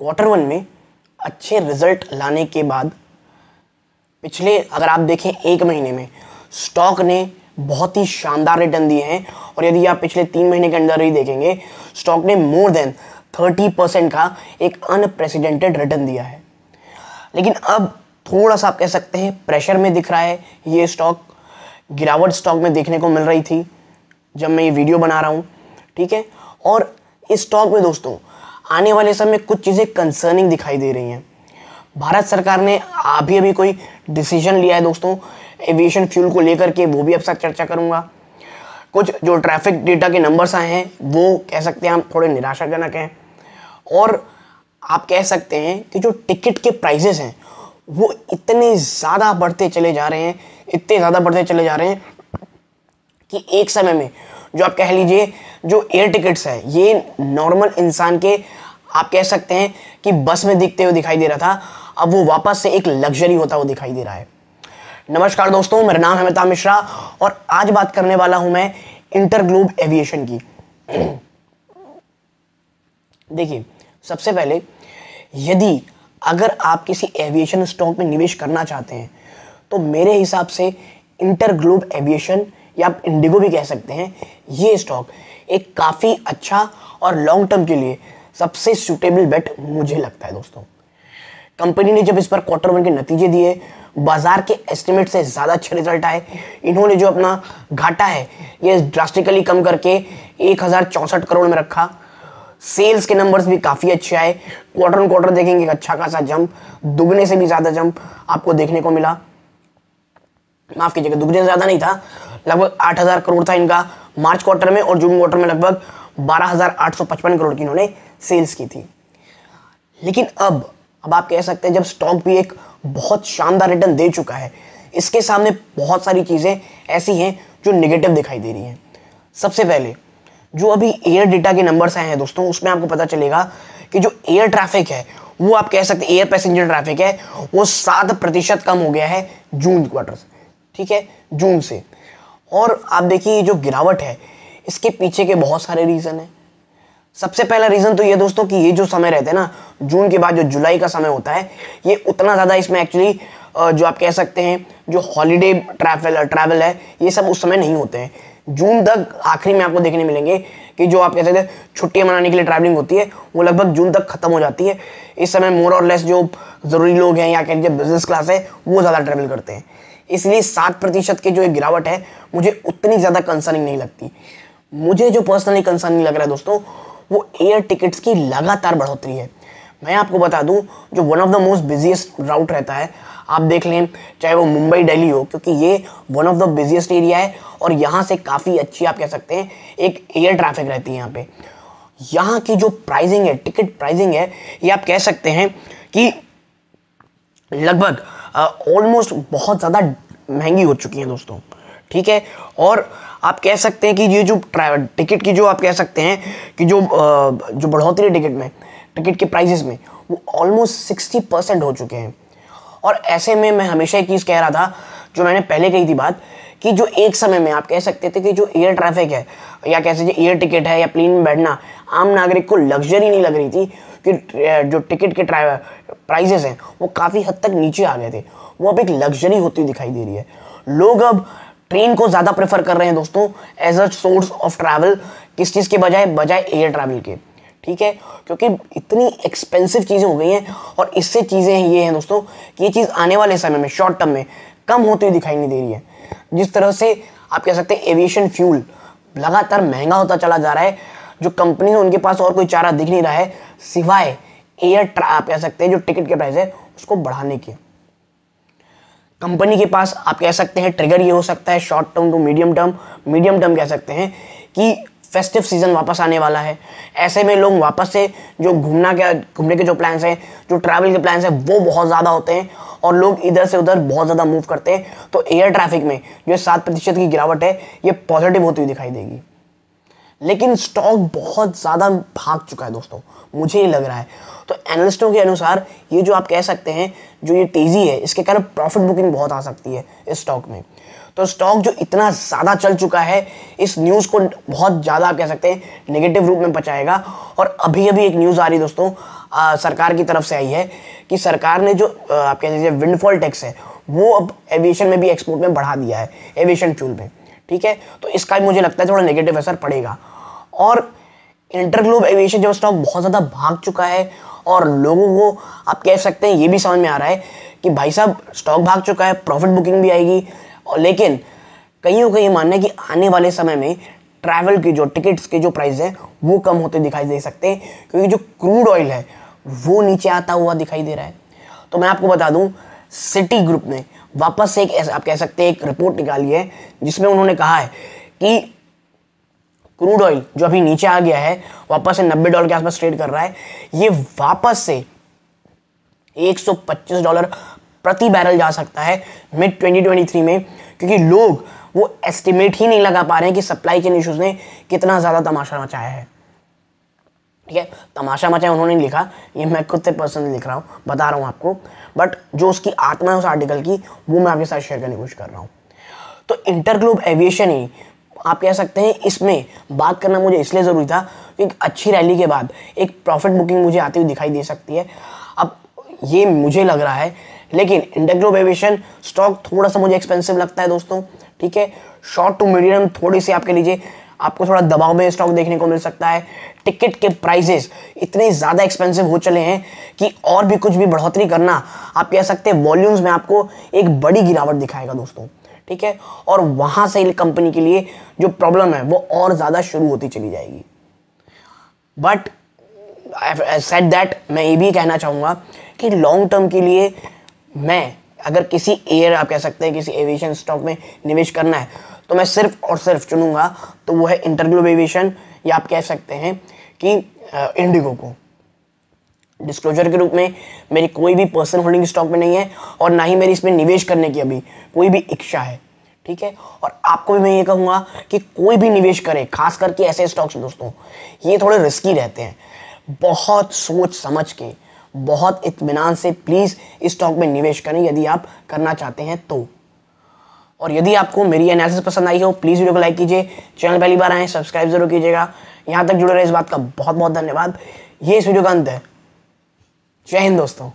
quarter one में अच्छे result लाने के बाद पिछले अगर आप देखें एक महीने में स्टॉक ने बहुत ही शानदार रिटर्न दिए हैं और यदि आप पिछले तीन महीने के अंदर ही देखेंगे स्टॉक ने मोर देन थर्टी परसेंट का एक अनप्रेसिडेंटेड रिटर्न दिया है लेकिन अब थोड़ा सा आप कह सकते हैं प्रेशर में दिख रहा है ये स्टॉक गिरावट स्टॉक में देखने को मिल रही थी जब मैं ये वीडियो बना रहा हूँ ठीक है और इस स्टॉक में दोस्तों आने वाले समय कुछ चीज़ें कंसर्निंग दिखाई दे रही हैं भारत सरकार ने अभी अभी कोई डिसीजन लिया है दोस्तों एविएशन फ्यूल को लेकर के वो भी अब साथ चर्चा करूँगा कुछ जो ट्रैफिक डेटा के नंबर्स आए हैं वो कह सकते हैं हम थोड़े निराशाजनक हैं और आप कह सकते हैं कि जो टिकट के प्राइजेस हैं वो इतने ज़्यादा बढ़ते चले जा रहे हैं इतने ज़्यादा बढ़ते चले जा रहे हैं कि एक समय में जो आप कह लीजिए जो एयर टिकट्स है ये नॉर्मल इंसान के आप कह सकते हैं कि बस में दिखते हुए दिखाई दे रहा था अब वो वापस से एक लग्जरी होता हुआ दिखाई दे रहा है नमस्कार दोस्तों मेरा नाम है अमिता मिश्रा और आज बात करने वाला हूं मैं इंटरग्लोब एविएशन की देखिए सबसे पहले यदि अगर आप किसी एविएशन स्टॉक में निवेश करना चाहते हैं तो मेरे हिसाब से इंटरग्लोब एविएशन या आप इंडिगो भी कह सकते हैं ये स्टॉक एक काफ़ी अच्छा और लॉन्ग टर्म के लिए सबसे सुटेबल बेट मुझे लगता है दोस्तों कंपनी ने जब इस पर क्वार्टर वन के नतीजे दिए बाजार के एस्टिमेट से ज़्यादा अच्छे रिजल्ट आए इन्होंने जो अपना घाटा है ये ड्रास्टिकली कम करके एक करोड़ में रखा सेल्स के नंबर्स भी काफ़ी अच्छे आए क्वार्टर ऑन क्वार्टर देखेंगे अच्छा खासा जंप दुगने से भी ज़्यादा जंप आपको देखने को मिला माफ़ कीजिएगा दुगने से ज़्यादा नहीं था लगभग 8000 करोड़ था इनका मार्च क्वार्टर में और जून क्वार्टर में लगभग 12,855 करोड़ की इन्होंने सेल्स की थी लेकिन अब अब आप कह सकते हैं जब स्टॉक भी एक बहुत शानदार रिटर्न दे चुका है इसके सामने बहुत सारी चीज़ें ऐसी हैं जो निगेटिव दिखाई दे रही हैं सबसे पहले जो अभी एयर डेटा के नंबर्स आए हैं दोस्तों उसमें आपको पता चलेगा कि जो एयर ट्रैफिक है वो आप कह सकते हैं एयर पैसेंजर ट्रैफिक है वो सात प्रतिशत कम हो गया है जून क्वार्टर से ठीक है जून से और आप देखिए जो गिरावट है इसके पीछे के बहुत सारे रीज़न हैं सबसे पहला रीज़न तो ये दोस्तों कि ये जो समय रहता है ना जून के बाद जो जुलाई का समय होता है ये उतना ज़्यादा इसमें एक्चुअली जो आप कह सकते हैं जो हॉलीडे ट्रैवल ट्रैवल है ये सब उस समय नहीं होते हैं जून तक आखिरी में आपको देखने मिलेंगे कि जो आप कह सकते हैं छुट्टियाँ मनाने के लिए ट्रैवलिंग होती है वो लगभग जून तक खत्म हो जाती है इस समय मोर और लेस जो ज़रूरी लोग हैं या कह लीजिए बिजनेस क्लास है वो ज़्यादा ट्रैवल करते हैं इसलिए सात प्रतिशत की जो एक गिरावट है मुझे उतनी ज़्यादा कंसर्निंग नहीं लगती मुझे जो पर्सनली कंसर्निंग लग रहा है दोस्तों वो एयर टिकट्स की लगातार बढ़ोतरी है मैं आपको बता दूं जो one of the most busiest route रहता है आप देख लें चाहे वो मुंबई दिल्ली हो क्योंकि ये one of the busiest area है और यहाँ से काफ़ी अच्छी आप कह सकते हैं एक एयर ट्रैफिक रहती है यहाँ पे यहाँ की जो प्राइजिंग है टिकट प्राइजिंग है ये आप कह सकते हैं कि लगभग ऑलमोस्ट बहुत ज़्यादा महंगी हो चुकी है दोस्तों ठीक है और आप कह सकते हैं कि ये जो टिकट की जो आप कह सकते हैं कि जो जो बढ़ोतरी है टिकट में टिकट के प्राइसेस में वो ऑलमोस्ट सिक्सटी परसेंट हो चुके हैं और ऐसे में मैं हमेशा एक चीज़ कह रहा था जो मैंने पहले कही थी बात कि जो एक समय में आप कह सकते थे कि जो एयर ट्रैफिक है या कह सकते एयर टिकट है या प्लेन में बैठना आम नागरिक को लग्जरी नहीं लग रही थी कि जो टिकट के प्राइजेस हैं वो काफ़ी हद तक नीचे आ गए थे वो अब एक लग्जरी होती दिखाई दे रही है लोग अब ट्रेन को ज़्यादा प्रेफर कर रहे हैं दोस्तों as a source of travel किस चीज़ के बजाय बजाय एयर ट्रैवल के ठीक है क्योंकि इतनी एक्सपेंसिव चीज़ें हो गई हैं और इससे चीज़ें ये हैं दोस्तों कि ये चीज़ आने वाले समय में शॉर्ट टर्म में कम होती हुई दिखाई नहीं दे रही है जिस तरह से आप कह सकते हैं एविएशन फ्यूल लगातार महंगा होता चला जा रहा है जो कंपनी है उनके पास और कोई चारा दिख नहीं रहा है सिवाय एयर आप कह सकते हैं जो टिकट के प्राइस है उसको बढ़ाने के कंपनी के पास आप कह सकते हैं ट्रिगर ये हो सकता है short term to medium term medium term कह सकते हैं कि फेस्टिव सीज़न वापस आने वाला है ऐसे में लोग वापस से जो घूमना क्या घूमने के जो प्लान्स हैं जो ट्रैवल के प्लान्स हैं वो बहुत ज़्यादा होते हैं और लोग इधर से उधर बहुत ज़्यादा मूव करते हैं तो एयर ट्रैफिक में जो सात प्रतिशत की गिरावट है ये पॉजिटिव होती हुई दिखाई देगी लेकिन स्टॉक बहुत ज़्यादा भाग चुका है दोस्तों मुझे ये लग रहा है तो एनालिस्टों के अनुसार ये जो आप कह सकते हैं जो ये तेज़ी है इसके कारण प्रॉफिट बुकिंग बहुत आ सकती है इस स्टॉक में तो स्टॉक जो इतना ज़्यादा चल चुका है इस न्यूज़ को बहुत ज़्यादा आप कह सकते हैं नेगेटिव रूप में बचाएगा और अभी अभी एक न्यूज़ आ रही दोस्तों आ, सरकार की तरफ से आई है कि सरकार ने जो आप कह हैं विंडफॉल टैक्स है वो अब एविएशन में भी एक्सपोर्ट में बढ़ा दिया है एविएशन फ्यूल में ठीक है तो इसका मुझे लगता है थोड़ा नेगेटिव असर पड़ेगा और इंटरग्लोब एविएशन जो स्टॉक बहुत ज़्यादा भाग चुका है और लोगों को आप कह सकते हैं ये भी समझ में आ रहा है कि भाई साहब स्टॉक भाग चुका है प्रॉफिट बुकिंग भी आएगी और लेकिन कईयों का ये मानना है कि आने वाले समय में ट्रैवल की जो टिकट्स के जो प्राइस है वो कम होते दिखाई दे सकते हैं क्योंकि जो क्रूड ऑयल है वो नीचे आता हुआ दिखाई दे रहा है तो मैं आपको बता दूं सिटी ग्रुप ने वापस से एक आप कह सकते हैं एक रिपोर्ट निकाली है जिसमें उन्होंने कहा है कि क्रूड ऑयल जो अभी नीचे आ गया है वापस से नब्बे डॉलर के आसपास ट्रेड कर रहा है ये वापस से 125 डॉलर प्रति बैरल जा सकता है मिड 2023 में क्योंकि लोग वो एस्टिमेट ही नहीं लगा पा रहे हैं कि सप्लाई चेन इश्यूज़ ने कितना ज़्यादा तमाशा मचाया है ठीक है तमाशा मचा उन्होंने लिखा ये मैं खुद से पर्सनली लिख रहा हूँ बता रहा हूँ आपको बट जो उसकी आत्मा है उस आर्टिकल की वो मैं आपके साथ शेयर करने की कोशिश कर रहा हूँ तो इंटरग्लोब एविएशन ही आप कह सकते हैं इसमें बात करना मुझे इसलिए ज़रूरी था एक अच्छी रैली के बाद एक प्रॉफिट बुकिंग मुझे आती हुई दिखाई दे सकती है अब ये मुझे लग रहा है लेकिन इंटरग्लोब एविएशन स्टॉक थोड़ा सा मुझे एक्सपेंसिव लगता है दोस्तों ठीक है शॉर्ट टू मीडियम थोड़ी सी आपके लीजिए आपको थोड़ा दबाव में स्टॉक देखने को मिल सकता है टिकट के प्राइसेस इतने ज़्यादा एक्सपेंसिव हो चले हैं कि और भी कुछ भी बढ़ोतरी करना आप कह सकते हैं वॉल्यूम्स में आपको एक बड़ी गिरावट दिखाएगा दोस्तों ठीक है और वहाँ से कंपनी के लिए जो प्रॉब्लम है वो और ज़्यादा शुरू होती चली जाएगी बट सेट दैट मैं ये भी कहना चाहूँगा कि लॉन्ग टर्म के लिए मैं अगर किसी एयर आप कह सकते हैं किसी एविएशन स्टॉक में निवेश करना है तो मैं सिर्फ और सिर्फ चुनूंगा तो वो है इंटरग्लोब एविएशन या आप कह सकते हैं कि इंडिगो को डिस्क्लोजर के रूप में मेरी कोई भी पर्सनल होल्डिंग स्टॉक में नहीं है और ना ही मेरी इसमें निवेश करने की अभी कोई भी इच्छा है ठीक है और आपको भी मैं ये कहूँगा कि कोई भी निवेश करे खास करके ऐसे स्टॉक्स दोस्तों ये थोड़े रिस्की रहते हैं बहुत सोच समझ के बहुत इतमान से प्लीज़ इस स्टॉक में निवेश करें यदि आप करना चाहते हैं तो और यदि आपको मेरी एनालिसिस पसंद आई हो प्लीज़ वीडियो को लाइक कीजिए चैनल पहली बार आए सब्सक्राइब जरूर कीजिएगा यहाँ तक जुड़े रहे इस बात का बहुत बहुत धन्यवाद ये इस वीडियो का अंत है जय हिंद दोस्तों